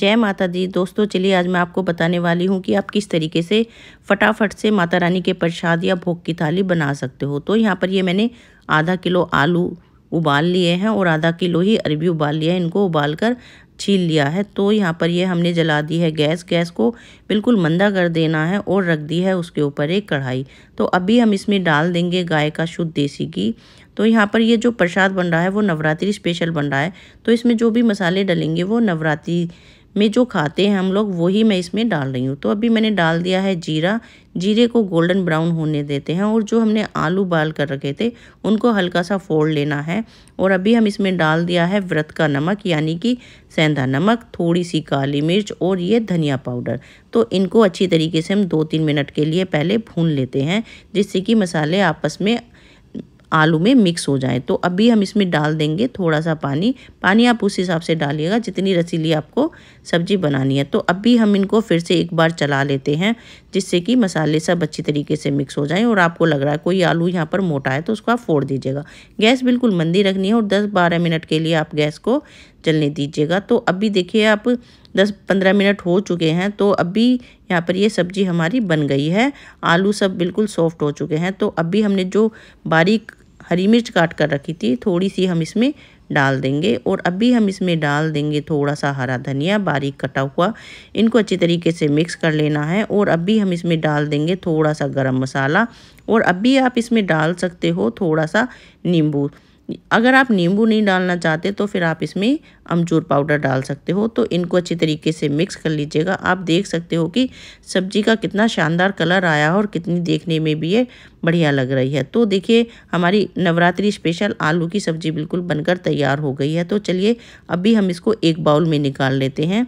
जय माता दी दोस्तों चलिए आज मैं आपको बताने वाली हूँ कि आप किस तरीके से फटाफट से माता रानी के प्रसाद या भोग की थाली बना सकते हो तो यहाँ पर ये मैंने आधा किलो आलू उबाल लिए हैं और आधा किलो ही अरबी उबाल लिया है इनको उबाल कर छील लिया है तो यहाँ पर ये हमने जला दी है गैस गैस को बिल्कुल मंदा कर देना है और रख दी है उसके ऊपर एक कढ़ाई तो अभी हम इसमें डाल देंगे गाय का शुद्ध देसी घी तो यहाँ पर ये जो प्रसाद बन रहा है वो नवरात्रि स्पेशल बन रहा है तो इसमें जो भी मसाले डलेंगे वो नवरात्रि మే జో ఖాతే హం లగ్ వోహి మే ఇస్మే డాల్ రహీ హు తో అబి మేనే డాల్ దియా హే జీరా జీరే కో గోల్డన్ బ్రౌన్ హోనే dete హే ఔర్ జో హమ్నే ఆలు బాల్ కర్ రఖేతే ఉన్కో హల్కా సా ఫోల్డ్ lena హే ఔర్ అబి హమ్ ఇస్మే డాల్ దియా హే వ్రత్ కా నమక్ యానేకి सेंधा नमक థోడీ సి కాలీ మిర్చ్ ఔర్ యే ధనియా పౌడర్ తో ఇన్కో అచ్చి తరీకే సే హమ్ 2-3 మినిట్ కే liye పహలే భూన్ lete హే జisse ki masale aapas me आलू में मिक्स हो जाए तो अभी हम इसमें डाल देंगे थोड़ा सा पानी पानी आप उस हिसाब से डालिएगा जितनी रसीली आपको सब्जी बनानी है तो अभी हम इनको फिर से एक बार चला लेते हैं जिससे कि मसाले सब अच्छी तरीके से मिक्स हो जाएँ और आपको लग रहा है कोई आलू यहाँ पर मोटा है तो उसको आप फोड़ दीजिएगा गैस बिल्कुल मंदी रखनी है और दस बारह मिनट के लिए आप गैस को चलने दीजिएगा तो अभी देखिए आप दस पंद्रह मिनट हो चुके हैं तो अभी यहाँ पर ये सब्जी हमारी बन गई है आलू सब बिल्कुल सॉफ्ट हो चुके हैं तो अभी हमने जो बारीक हरी मिर्च काट कर रखी थी थोड़ी सी हम इसमें डाल देंगे और अभी हम इसमें डाल देंगे थोड़ा सा हरा धनिया बारीक कटा हुआ इनको अच्छी तरीके से मिक्स कर लेना है और अभी हम इसमें डाल देंगे थोड़ा सा गरम मसाला और अभी आप इसमें डाल सकते हो थोड़ा सा नींबू अगर आप नींबू नहीं डालना चाहते तो फिर आप इसमें अमचूर पाउडर डाल सकते हो तो इनको अच्छी तरीके से मिक्स कर लीजिएगा आप देख सकते हो कि सब्जी का कितना शानदार कलर आया है और कितनी देखने में भी ये बढ़िया लग रही है तो देखिए हमारी नवरात्रि स्पेशल आलू की सब्ज़ी बिल्कुल बनकर तैयार हो गई है तो चलिए अभी हम इसको एक बाउल में निकाल लेते हैं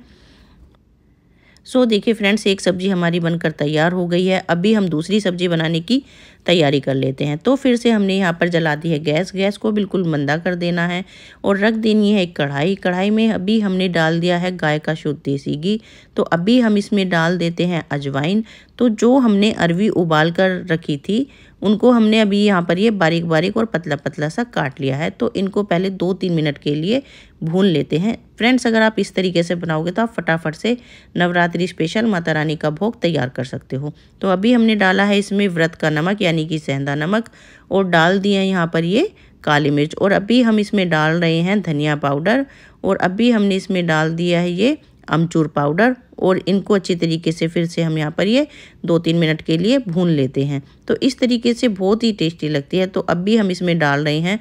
सो देखिए फ्रेंड्स एक सब्ज़ी हमारी बनकर तैयार हो गई है अभी हम दूसरी सब्ज़ी बनाने की तैयारी कर लेते हैं तो फिर से हमने यहाँ पर जला दी है गैस गैस को बिल्कुल मंदा कर देना है और रख देनी है एक कढ़ाई कढ़ाई में अभी हमने डाल दिया है गाय का शुद्ध देसी घी तो अभी हम इसमें डाल देते हैं अजवाइन तो जो हमने अरवी उबाल कर रखी थी उनको हमने अभी यहाँ पर ये बारीक बारीक और पतला पतला सा काट लिया है तो इनको पहले दो तीन मिनट के लिए भून लेते हैं फ्रेंड्स अगर आप इस तरीके से बनाओगे तो आप फटाफट से नवरात्रि स्पेशल माता रानी का भोग तैयार कर सकते हो तो अभी हमने डाला है इसमें व्रत का नमक यानी कि सेंधा नमक और डाल दिए हैं यहाँ पर ये काली मिर्च और अभी हम इसमें डाल रहे हैं धनिया पाउडर और अभी हमने इसमें डाल दिया है ये अमचूर पाउडर और इनको अच्छी तरीके से फिर से हम यहाँ पर ये दो तीन मिनट के लिए भून लेते हैं तो इस तरीके से बहुत ही टेस्टी लगती है तो अब भी हम इसमें डाल रहे हैं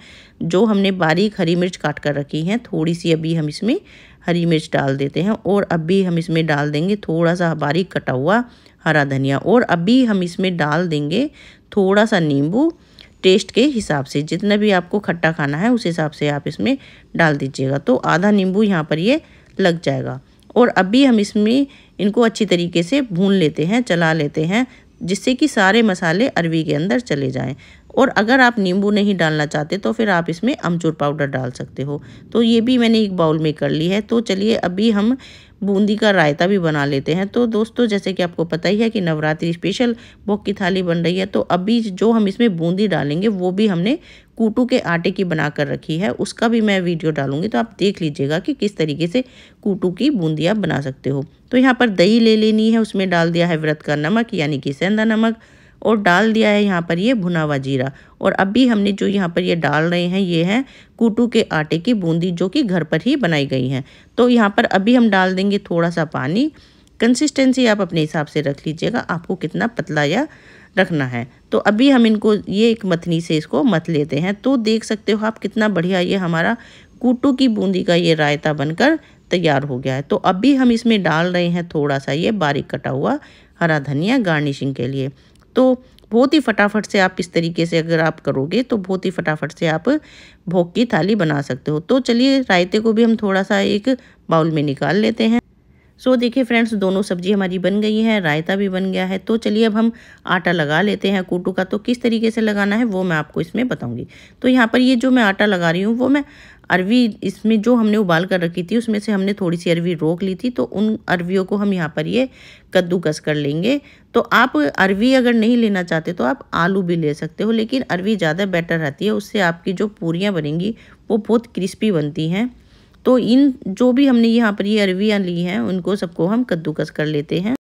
जो हमने बारीक हरी मिर्च काट कर रखी है थोड़ी सी अभी हम इसमें हरी मिर्च डाल देते हैं और अब भी हम इसमें डाल देंगे थोड़ा सा बारीक कटा हुआ हरा धनिया और अभी हम इसमें डाल देंगे थोड़ा सा नींबू टेस्ट के हिसाब से जितना भी आपको खट्टा खाना है उस हिसाब से आप इसमें डाल दीजिएगा तो आधा नींबू यहाँ पर ये लग जाएगा और अभी हम इसमें इनको अच्छी तरीके से भून लेते हैं चला लेते हैं जिससे कि सारे मसाले अरवी के अंदर चले जाएं और अगर आप नींबू नहीं डालना चाहते तो फिर आप इसमें अमचूर पाउडर डाल सकते हो तो ये भी मैंने एक बाउल में कर ली है तो चलिए अभी हम बूंदी का रायता भी बना लेते हैं तो दोस्तों जैसे कि आपको पता ही है कि नवरात्रि स्पेशल भोग की थाली बन रही है तो अभी जो हम इसमें बूंदी डालेंगे वो भी हमने कूटू के आटे की बना कर रखी है उसका भी मैं वीडियो डालूंगी तो आप देख लीजिएगा कि किस तरीके से कूटू की बूंदियाँ बना सकते हो तो यहाँ पर दही ले लेनी है उसमें डाल दिया है व्रत का नमक यानी कि सेंधा नमक और डाल दिया है यहाँ पर ये भुना हुआ जीरा और अभी हमने जो यहाँ पर ये डाल रहे हैं ये हैं कूटू के आटे की बूंदी जो कि घर पर ही बनाई गई हैं तो यहाँ पर अभी हम डाल देंगे थोड़ा सा पानी कंसिस्टेंसी आप अपने हिसाब से रख लीजिएगा आपको कितना पतला या रखना है तो अभी हम इनको ये एक मथनी से इसको मथ लेते हैं तो देख सकते हो आप कितना बढ़िया ये हमारा कूटू की बूंदी का ये रायता बनकर तैयार हो गया है तो अभी हम इसमें डाल रहे हैं थोड़ा सा ये बारीक कटा हुआ हरा धनिया गार्निशिंग के लिए तो बहुत ही फटाफट से आप इस तरीके से अगर आप करोगे तो बहुत ही फटाफट से आप भोग की थाली बना सकते हो तो चलिए रायते को भी हम थोड़ा सा एक बाउल में निकाल लेते हैं सो देखिए फ्रेंड्स दोनों सब्जी हमारी बन गई है रायता भी बन गया है तो चलिए अब हम आटा लगा लेते हैं कूटू का तो किस तरीके से लगाना है वो मैं आपको इसमें बताऊँगी तो यहाँ पर ये जो मैं आटा लगा रही हूँ वो मैं अरवी इसमें जो हमने उबाल कर रखी थी उसमें से हमने थोड़ी सी अरवी रोक ली थी तो उन अरवियों को हम यहाँ पर ये कद्दूकस कर लेंगे तो आप अरवी अगर नहीं लेना चाहते तो आप आलू भी ले सकते हो लेकिन अरवी ज़्यादा बेटर रहती है उससे आपकी जो पूरियाँ बनेंगी वो बहुत क्रिस्पी बनती हैं तो इन जो भी हमने यहाँ पर ये अरवियाँ ली हैं उनको सबको हम कद्दूकस कर लेते हैं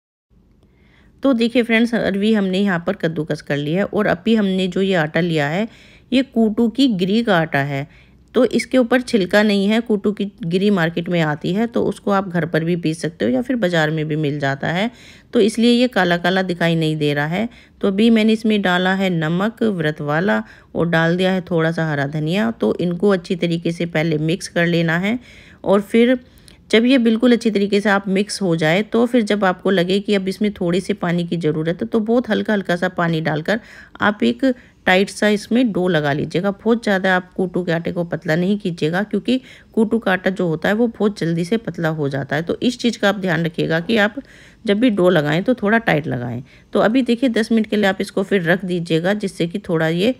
तो देखिए फ्रेंड्स अरवी हमने यहाँ पर कद्दूकस कर लिया है और अभी हमने जो ये आटा लिया है ये कूटू की ग्रीक आटा है तो इसके ऊपर छिलका नहीं है कूटू की गिरी मार्केट में आती है तो उसको आप घर पर भी पीस सकते हो या फिर बाज़ार में भी मिल जाता है तो इसलिए ये काला काला दिखाई नहीं दे रहा है तो अभी मैंने इसमें डाला है नमक व्रत वाला और डाल दिया है थोड़ा सा हरा धनिया तो इनको अच्छी तरीके से पहले मिक्स कर लेना है और फिर जब ये बिल्कुल अच्छी तरीके से आप मिक्स हो जाए तो फिर जब आपको लगे कि अब इसमें थोड़े से पानी की ज़रूरत है तो बहुत हल्का हल्का सा पानी डालकर आप एक टाइट सा इसमें डो लगा लीजिएगा बहुत ज़्यादा आप कूटू के आटे को पतला नहीं कीजिएगा क्योंकि कूटू का आटा जो होता है वो बहुत जल्दी से पतला हो जाता है तो इस चीज़ का आप ध्यान रखिएगा कि आप जब भी डो लगाएं तो थोड़ा टाइट लगाएं तो अभी देखिए दस मिनट के लिए आप इसको फिर रख दीजिएगा जिससे कि थोड़ा ये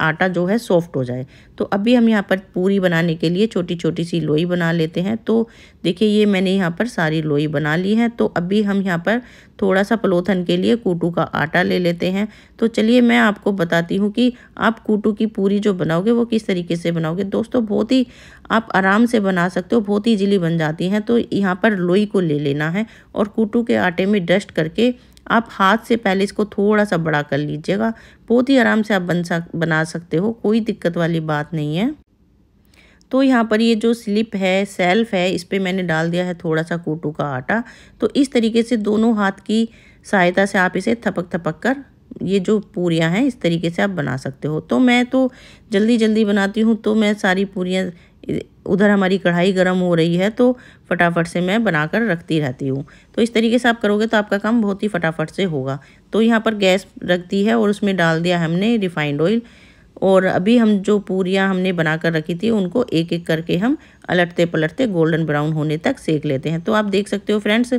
आटा जो है सॉफ्ट हो जाए तो अभी हम यहाँ पर पूरी बनाने के लिए छोटी छोटी सी लोई बना लेते हैं तो देखिए ये मैंने यहाँ पर सारी लोई बना ली है तो अभी हम यहाँ पर थोड़ा सा पलोथन के लिए कूटू का आटा ले लेते हैं तो चलिए मैं आपको बताती हूँ कि आप कूटू की पूरी जो बनाओगे वो किस तरीके से बनाओगे दोस्तों बहुत ही आप आराम से बना सकते हो बहुत ही इजीली बन जाती हैं तो यहाँ पर लोई को ले लेना है और कूटू के आटे में डस्ट करके आप हाथ से पहले इसको थोड़ा सा बड़ा कर लीजिएगा बहुत ही आराम से आप बन सक बना सकते हो कोई दिक्कत वाली बात नहीं है तो यहाँ पर ये जो स्लिप है सेल्फ है इस पर मैंने डाल दिया है थोड़ा सा कोटू का आटा तो इस तरीके से दोनों हाथ की सहायता से आप इसे थपक थपक कर ये जो पूरियाँ हैं इस तरीके से आप बना सकते हो तो मैं तो जल्दी जल्दी बनाती हूँ तो मैं सारी पूरियाँ उधर हमारी कढ़ाई गर्म हो रही है तो फटाफट से मैं बनाकर रखती रहती हूँ तो इस तरीके से आप करोगे तो आपका काम बहुत ही फटाफट से होगा तो यहाँ पर गैस रखती है और उसमें डाल दिया हमने रिफाइंड ऑयल और अभी हम जो पूरियाँ हमने बना कर रखी थी उनको एक एक करके हम अलटते पलटते गोल्डन ब्राउन होने तक सेक लेते हैं तो आप देख सकते हो फ्रेंड्स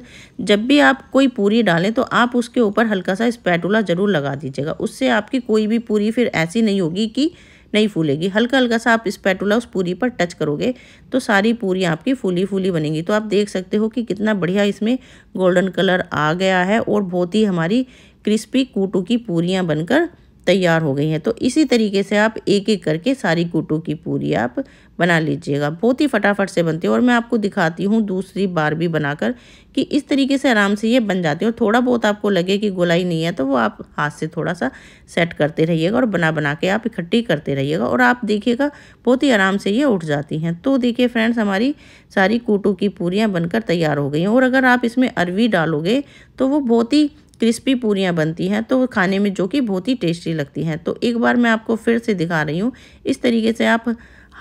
जब भी आप कोई पूरी डालें तो आप उसके ऊपर हल्का सा स्पैटूला ज़रूर लगा दीजिएगा उससे आपकी कोई भी पूरी फिर ऐसी नहीं होगी कि नहीं फूलेगी हल्का हल्का सा आप पैटूला उस पूरी पर टच करोगे तो सारी पूरी आपकी फूली फूली बनेगी तो आप देख सकते हो कि कितना बढ़िया इसमें गोल्डन कलर आ गया है और बहुत ही हमारी क्रिस्पी कूटू की पूरियाँ बनकर तैयार हो गई हैं तो इसी तरीके से आप एक एक करके सारी कूटों की पूरी आप बना लीजिएगा बहुत ही फटाफट से बनती है और मैं आपको दिखाती हूँ दूसरी बार भी बनाकर कि इस तरीके से आराम से ये बन जाती है और थोड़ा बहुत आपको लगे कि गोलाई नहीं है तो वो आप हाथ से थोड़ा सा सेट करते रहिएगा और बना बना के आप इकट्ठी करते रहिएगा और आप देखिएगा बहुत ही आराम से ये उठ जाती हैं तो देखिए फ्रेंड्स हमारी सारी कूटों की पूरियाँ बनकर तैयार हो गई हैं और अगर आप इसमें अरवी डालोगे तो वो बहुत ही क्रिस्पी पूरियाँ बनती हैं तो खाने में जो कि बहुत ही टेस्टी लगती हैं तो एक बार मैं आपको फिर से दिखा रही हूँ इस तरीके से आप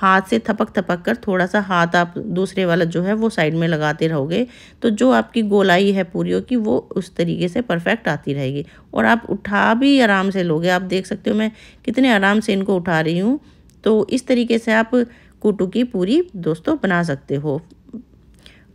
हाथ से थपक थपक कर थोड़ा सा हाथ आप दूसरे वाला जो है वो साइड में लगाते रहोगे तो जो आपकी गोलाई है पूरियों की वो उस तरीके से परफेक्ट आती रहेगी और आप उठा भी आराम से लोगे आप देख सकते हो मैं कितने आराम से इनको उठा रही हूँ तो इस तरीके से आप कुटू की पूरी दोस्तों बना सकते हो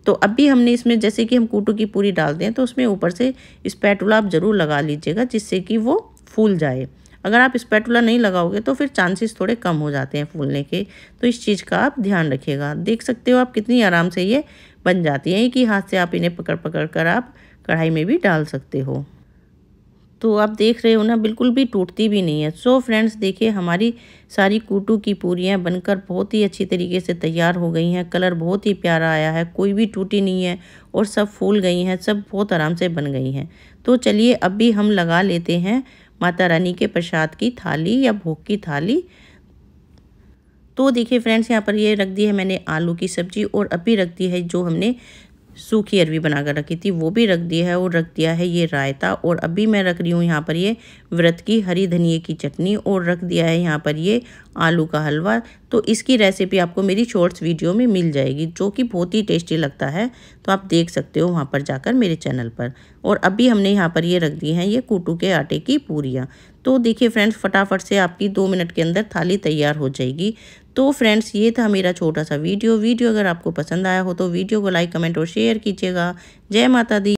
तो अब भी हमने इसमें जैसे कि हम कूटू की पूरी डालते हैं तो उसमें ऊपर से स्पैटूला आप ज़रूर लगा लीजिएगा जिससे कि वो फूल जाए अगर आप स्पैटूला नहीं लगाओगे तो फिर चांसेस थोड़े कम हो जाते हैं फूलने के तो इस चीज़ का आप ध्यान रखिएगा देख सकते हो आप कितनी आराम से ये बन जाती है कि हाथ से आप इन्हें पकड़ पकड़ कर आप कढ़ाई में भी डाल सकते हो तो आप देख रहे हो ना बिल्कुल भी टूटती भी नहीं है सो फ्रेंड्स देखिए हमारी सारी कूटू की पूरियाँ बनकर बहुत ही अच्छी तरीके से तैयार हो गई हैं कलर बहुत ही प्यारा आया है कोई भी टूटी नहीं है और सब फूल गई हैं सब बहुत आराम से बन गई हैं तो चलिए अब भी हम लगा लेते हैं माता रानी के प्रसाद की थाली या भोग की थाली तो देखिए फ्रेंड्स यहाँ पर ये रख दी है मैंने आलू की सब्ज़ी और अभी रख दी है जो हमने सूखी अरवी बनाकर रखी थी वो भी रख दी है और रख दिया है ये रायता और अभी मैं रख रही हूँ यहाँ पर ये व्रत की हरी धनिए की चटनी और रख दिया है यहाँ पर ये आलू का हलवा तो इसकी रेसिपी आपको मेरी शॉर्ट्स वीडियो में मिल जाएगी जो कि बहुत ही टेस्टी लगता है तो आप देख सकते हो वहाँ पर जाकर मेरे चैनल पर और अभी हमने यहाँ पर ये रख दी हैं ये कूटू के आटे की पूरियाँ तो देखिए फ्रेंड्स फटाफट से आपकी दो मिनट के अंदर थाली तैयार हो जाएगी तो फ्रेंड्स ये था मेरा छोटा सा वीडियो वीडियो अगर आपको पसंद आया हो तो वीडियो को लाइक कमेंट और शेयर कीजिएगा जय माता दी